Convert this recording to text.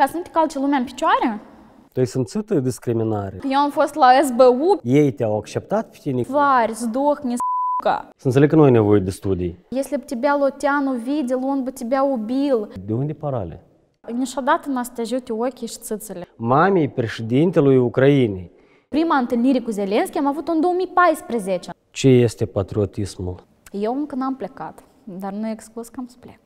ca să nu te calce lumea în picioare. Tu ai simțit discriminare? Eu am fost la SBU. Ei te-au acceptat pe tine? Тварь, сдохни, s***a. Să înțeleg că nu ai nevoie de studii. Если бы тебя Лотян увидел, он бы тебя убил. De unde parale? Niciodată n-a să te ajute ochii și țâțele. Mamei președintelui Ucrainei. Prima întâlnire cu Zelenski am avut-o în 2014. Ce este patriotismul? Eu încă n-am plecat, dar nu e exclus că am să plec.